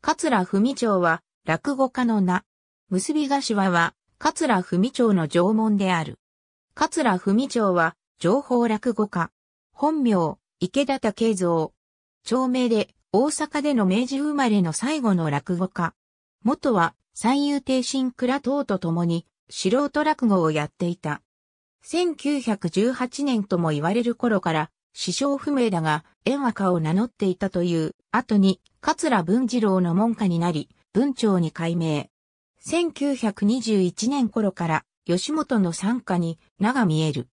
桂文長は、落語家の名。結び頭は、桂文長の縄文である。桂文長は、情報落語家。本名、池田武蔵。長名で、大阪での明治生まれの最後の落語家。元は、三遊亭新倉等と共に、素人落語をやっていた。1918年とも言われる頃から、死傷不明だが、縁和歌を名乗っていたという、後に、桂文次郎の門下になり、文長に改名。1921年頃から、吉本の参加に、名が見える。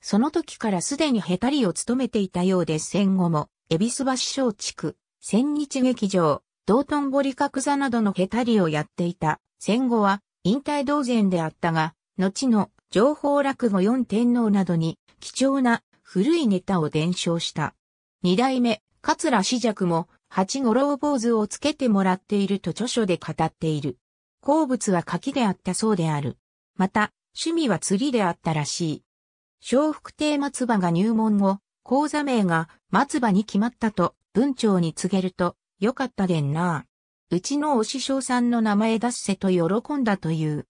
その時からすでにヘタリを務めていたようで戦後も、恵比寿橋小地区、千日劇場、道頓堀角座などのヘタリをやっていた。戦後は、引退同然であったが、後の、情報落語四天皇などに、貴重な古いネタを伝承した。二代目、桂史尺も、八五郎坊主をつけてもらっていると著書で語っている。好物は柿であったそうである。また、趣味は釣りであったらしい。小福亭松葉が入門後、講座名が松葉に決まったと文長に告げると、よかったでんなうちのお師匠さんの名前出せと喜んだという。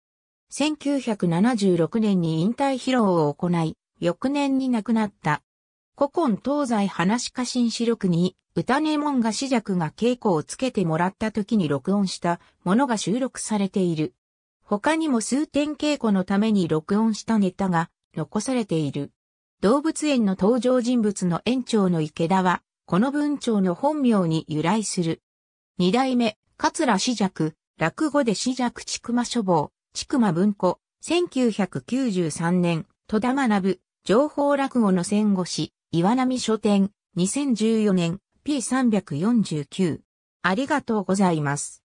1976年に引退披露を行い、翌年に亡くなった。古今東西話家新四録に、歌根門が死弱が稽古をつけてもらった時に録音したものが収録されている。他にも数点稽古のために録音したネタが残されている。動物園の登場人物の園長の池田は、この文鳥の本名に由来する。二代目、桂四尺、落語で四尺ちくま書房、ちくま文庫、1993年、戸田学、情報落語の戦後史、岩波書店、2014年 P349。ありがとうございます。